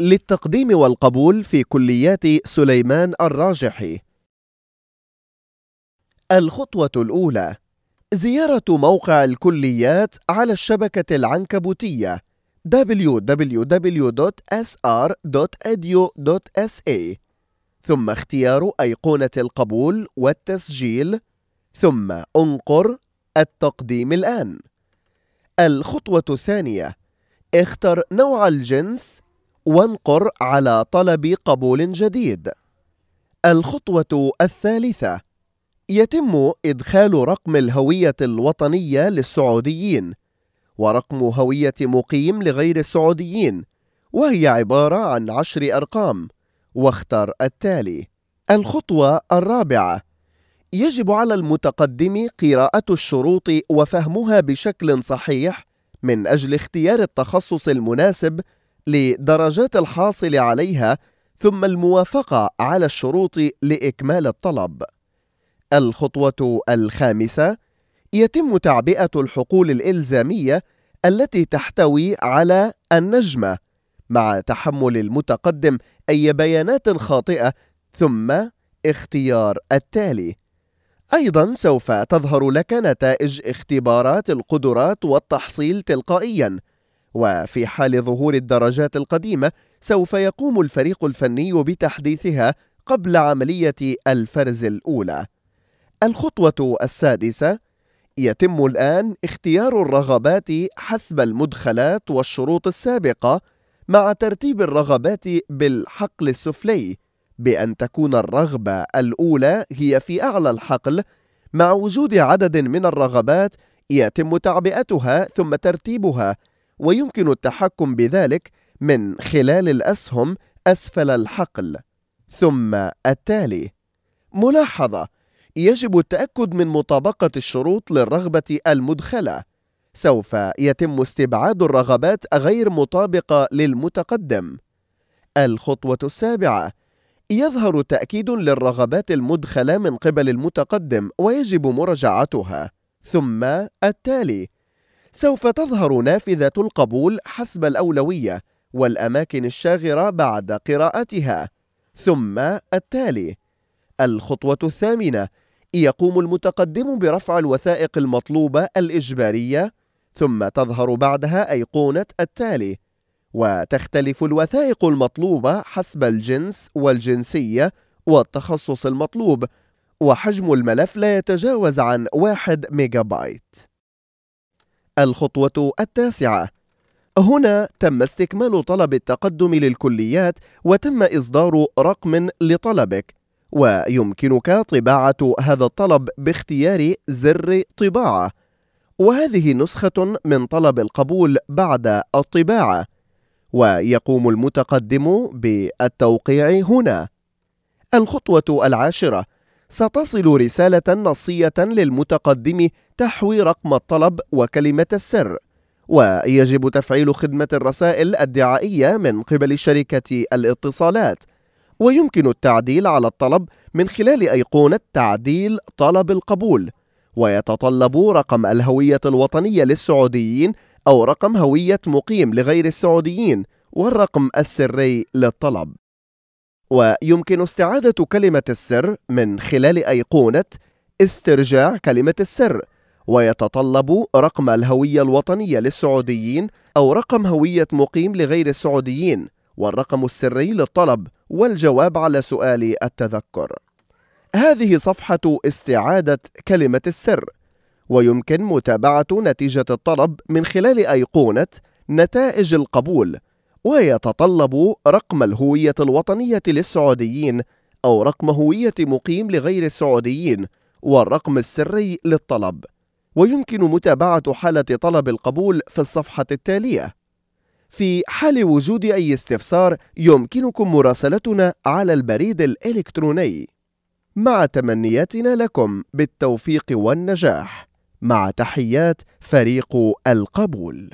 للتقديم والقبول في كليات سليمان الراجحي الخطوة الأولى زيارة موقع الكليات على الشبكة العنكبوتية www.sr.edu.sa ثم اختيار أيقونة القبول والتسجيل ثم انقر التقديم الآن الخطوة الثانية اختر نوع الجنس وانقر على طلب قبول جديد الخطوة الثالثة يتم إدخال رقم الهوية الوطنية للسعوديين ورقم هوية مقيم لغير السعوديين وهي عبارة عن عشر أرقام واختر التالي الخطوة الرابعة يجب على المتقدم قراءة الشروط وفهمها بشكل صحيح من أجل اختيار التخصص المناسب لدرجات الحاصل عليها ثم الموافقة على الشروط لإكمال الطلب. الخطوة الخامسة: يتم تعبئة الحقول الإلزامية التي تحتوي على النجمة مع تحمل المتقدم أي بيانات خاطئة ثم اختيار التالي. أيضا سوف تظهر لك نتائج اختبارات القدرات والتحصيل تلقائيا وفي حال ظهور الدرجات القديمة سوف يقوم الفريق الفني بتحديثها قبل عملية الفرز الأولى. الخطوة السادسة يتم الآن اختيار الرغبات حسب المدخلات والشروط السابقة مع ترتيب الرغبات بالحقل السفلي بأن تكون الرغبة الأولى هي في أعلى الحقل مع وجود عدد من الرغبات يتم تعبئتها ثم ترتيبها ويمكن التحكم بذلك من خلال الأسهم أسفل الحقل ثم التالي ملاحظة يجب التأكد من مطابقة الشروط للرغبة المدخلة سوف يتم استبعاد الرغبات غير مطابقة للمتقدم الخطوة السابعة يظهر تأكيد للرغبات المدخلة من قبل المتقدم ويجب مراجعتها ثم التالي سوف تظهر نافذة القبول حسب الأولوية والأماكن الشاغرة بعد قراءتها، ثم التالي: الخطوة الثامنة: يقوم المتقدم برفع الوثائق المطلوبة الإجبارية، ثم تظهر بعدها أيقونة التالي، وتختلف الوثائق المطلوبة حسب الجنس والجنسية والتخصص المطلوب، وحجم الملف لا يتجاوز عن 1 ميجا بايت. الخطوة التاسعة هنا تم استكمال طلب التقدم للكليات وتم إصدار رقم لطلبك ويمكنك طباعة هذا الطلب باختيار زر طباعة وهذه نسخة من طلب القبول بعد الطباعة ويقوم المتقدم بالتوقيع هنا الخطوة العاشرة ستصل رسالة نصية للمتقدم تحوي رقم الطلب وكلمة السر ويجب تفعيل خدمة الرسائل الدعائية من قبل شركة الاتصالات ويمكن التعديل على الطلب من خلال أيقونة تعديل طلب القبول ويتطلب رقم الهوية الوطنية للسعوديين أو رقم هوية مقيم لغير السعوديين والرقم السري للطلب ويمكن استعادة كلمة السر من خلال أيقونة استرجاع كلمة السر ويتطلب رقم الهوية الوطنية للسعوديين أو رقم هوية مقيم لغير السعوديين والرقم السري للطلب والجواب على سؤال التذكر. هذه صفحة استعادة كلمة السر، ويمكن متابعة نتيجة الطلب من خلال أيقونة نتائج القبول، ويتطلب رقم الهوية الوطنية للسعوديين أو رقم هوية مقيم لغير السعوديين والرقم السري للطلب. ويمكن متابعة حالة طلب القبول في الصفحة التالية. في حال وجود أي استفسار يمكنكم مراسلتنا على البريد الإلكتروني. مع تمنياتنا لكم بالتوفيق والنجاح. مع تحيات فريق القبول